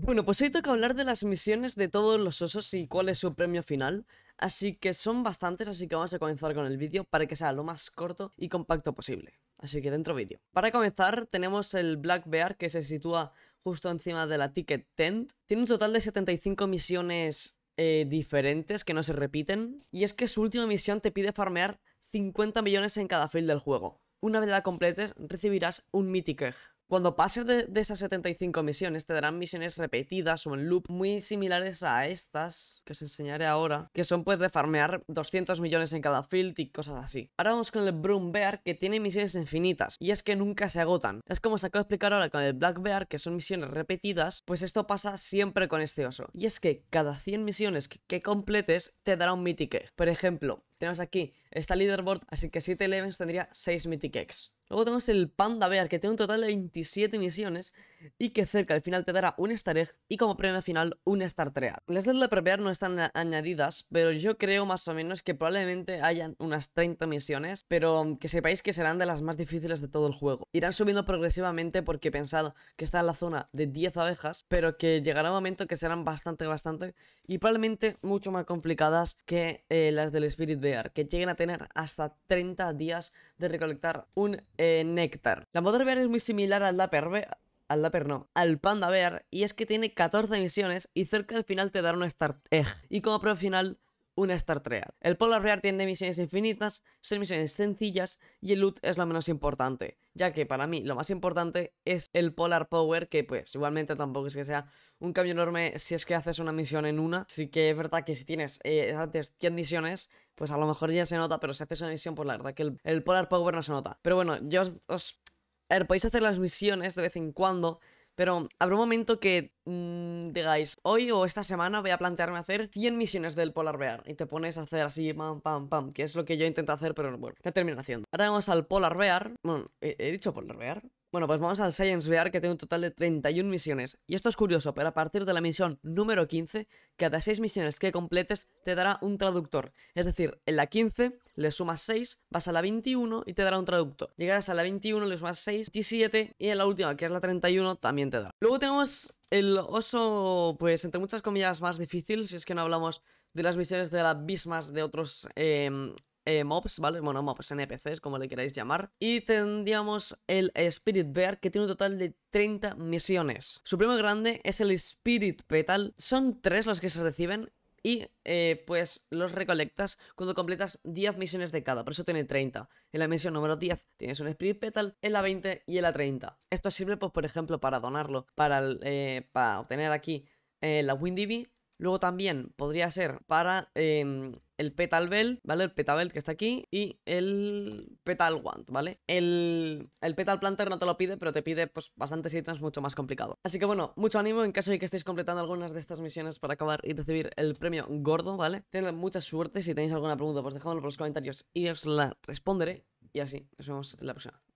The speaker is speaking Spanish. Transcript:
Bueno, pues hoy toca hablar de las misiones de todos los osos y cuál es su premio final. Así que son bastantes, así que vamos a comenzar con el vídeo para que sea lo más corto y compacto posible. Así que dentro vídeo. Para comenzar, tenemos el Black Bear que se sitúa justo encima de la Ticket Tent. Tiene un total de 75 misiones eh, diferentes que no se repiten. Y es que su última misión te pide farmear 50 millones en cada field del juego. Una vez la completes, recibirás un Mythic Egg. Cuando pases de, esas 75 misiones, te darán misiones repetidas o en loop muy similares a estas que os enseñaré ahora, que son pues de farmear 200 millones en cada field y cosas así. Ahora vamos con el Broom Bear, que tiene misiones infinitas, y es que nunca se agotan. Es como os acabo de explicar ahora con el Black Bear, que son misiones repetidas, pues esto pasa siempre con este oso. Y es que cada 100 misiones que, completes, te dará un mythic egg. Por ejemplo, tenemos aquí esta leaderboard, así que 7 elevens tendría 6 mythic eggs. Luego tenemos el Panda Bear, que tiene un total de 27 misiones y que cerca del final te dará un Star Egg y como premio final un Star Treat. Las del propia Bear no están añadidas, pero yo creo más o menos que probablemente hayan unas 30 misiones, pero que sepáis que serán de las más difíciles de todo el juego. Irán subiendo progresivamente porque pensado que está en la zona de 10 abejas, pero que llegará un momento que serán bastante, bastante y probablemente mucho más complicadas que eh, las del Spirit Bear, que lleguen a tener hasta 30 días de recolectar un eh, néctar. La Mother Bear es muy similar al Dapper Bear, al Dapper no, al Panda Bear, y es que tiene 14 misiones y cerca del final te dará una Start Egg. Y como final... Un Star Trek. El Polar Real tiene misiones infinitas, son misiones sencillas y el loot es lo menos importante, ya que para mí lo más importante es el Polar Power, que pues igualmente tampoco es que sea un cambio enorme si es que haces una misión en una, sí que es verdad que si tienes eh, antes 100 misiones, pues a lo mejor ya se nota, pero si haces una misión, pues la verdad que el, Polar Power no se nota. Pero bueno, yo os, podéis hacer las misiones de vez en cuando, pero habrá un momento que mm, digáis, hoy o esta semana voy a plantearme hacer 100 misiones del Polar Bear. Y te pones a hacer así, pam, pam, pam, que es lo que yo intento hacer, pero bueno, no termino haciendo. Ahora vamos al Polar Bear. Bueno, he dicho Polar Bear. Bueno, pues vamos al Science VR que tiene un total de 31 misiones. Y esto es curioso, pero a partir de la misión número 15, cada 6 misiones que completes te dará un traductor. Es decir, en la 15 le sumas 6, vas a la 21 y te dará un traductor. Llegarás a la 21, le sumas 6, 17 y en la última, que es la 31, también te dará. Luego tenemos el oso, pues entre muchas comillas, más difícil, si es que no hablamos de las misiones de la bismas de otros em, eh, mobs, ¿vale? Bueno, mobs, NPCs, como le queráis llamar. Y tendríamos el Spirit Bear, que tiene un total de 30 misiones. Su primo grande es el Spirit Petal. Son tres los que se reciben y eh, pues los recolectas cuando completas 10 misiones de cada, por eso tiene 30. En la misión número 10 tienes un Spirit Petal, en la 20 y en la 30. Esto sirve pues por ejemplo para donarlo, para, eh, obtener aquí la Windy Luego también podría ser para em, el Petal Belt, ¿vale? El Petal Belt que está aquí y el Petal Wand, ¿vale? El, el Petal Planter no te lo pide, pero te pide pues bastantes ítems mucho más complicado. Así que bueno, mucho ánimo en caso de que estéis completando algunas de estas misiones para acabar y recibir el premio gordo, ¿vale? Tened mucha suerte, si tenéis alguna pregunta pues dejadmelo en los comentarios y os la responderé. Y así, nos vemos en la próxima.